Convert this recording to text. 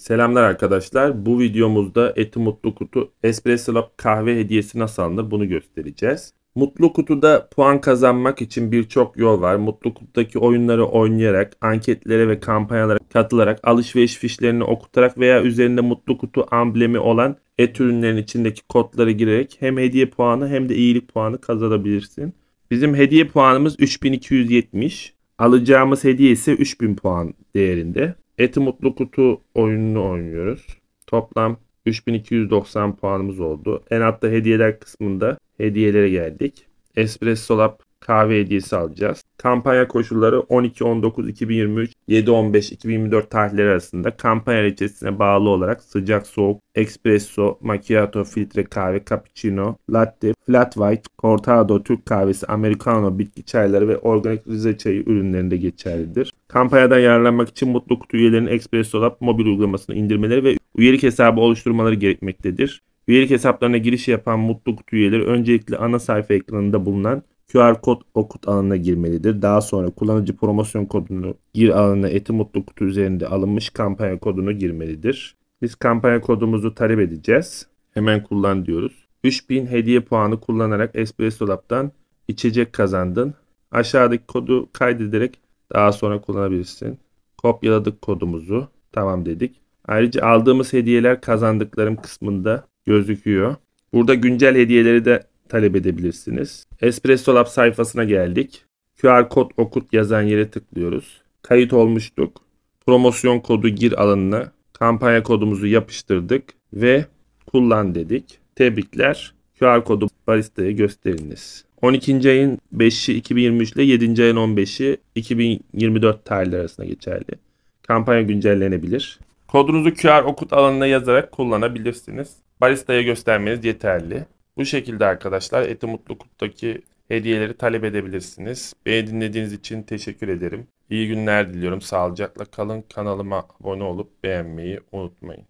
Selamlar arkadaşlar. Bu videomuzda Eti Mutlu Kutu Espresso Lab kahve hediyesi nasıl alınır bunu göstereceğiz. Mutlu Kutu'da puan kazanmak için birçok yol var. Mutlu Kutu'daki oyunları oynayarak, anketlere ve kampanyalara katılarak, alışveriş fişlerini okutarak veya üzerinde Mutlu Kutu amblemi olan et ürünlerin içindeki kodları girerek hem hediye puanı hem de iyilik puanı kazanabilirsin. Bizim hediye puanımız 3270. Alacağımız hediye ise 3000 puan değerinde. Eti Mutlu Kutu oyununu oynuyoruz. Toplam 3290 puanımız oldu. En altta hediyeler kısmında hediyelere geldik. Espresso Lab kahve hediyesi alacağız. Kampanya koşulları 12-19-2023, 7-15-2024 tarihleri arasında kampanya reçetesine bağlı olarak sıcak soğuk, espresso, macchiato, filtre kahve, cappuccino, latte, flat white, cortado, Türk kahvesi, americano, bitki çayları ve organik rize çayı ürünlerinde geçerlidir. Kampanyadan yararlanmak için mutlu kutu üyelerinin Express Dolap mobil uygulamasını indirmeleri ve üyelik hesabı oluşturmaları gerekmektedir. Üyelik hesaplarına giriş yapan mutlu kutu üyeleri öncelikle ana sayfa ekranında bulunan QR kod okut alanına girmelidir. Daha sonra kullanıcı promosyon kodunu gir alanına eti mutlu kutu üzerinde alınmış kampanya kodunu girmelidir. Biz kampanya kodumuzu talep edeceğiz. Hemen kullan diyoruz. 3000 hediye puanı kullanarak Espresso Lab'dan içecek kazandın. Aşağıdaki kodu kaydederek daha sonra kullanabilirsin. Kopyaladık kodumuzu. Tamam dedik. Ayrıca aldığımız hediyeler kazandıklarım kısmında gözüküyor. Burada güncel hediyeleri de talep edebilirsiniz. Espresso Lab sayfasına geldik. QR kod okut yazan yere tıklıyoruz. Kayıt olmuştuk. Promosyon kodu gir alanına kampanya kodumuzu yapıştırdık ve kullan dedik. Tebrikler. QR kodu baristaya gösteriniz. 12. ayın 5'i 2023 ile 7. ayın 15'i 2024 tarihleri arasında geçerli. Kampanya güncellenebilir. Kodunuzu QR okut alanına yazarak kullanabilirsiniz. Barista'ya göstermeniz yeterli. Bu şekilde arkadaşlar Eti Mutlu Kut'taki hediyeleri talep edebilirsiniz. Beni dinlediğiniz için teşekkür ederim. İyi günler diliyorum. Sağlıcakla kalın. Kanalıma abone olup beğenmeyi unutmayın.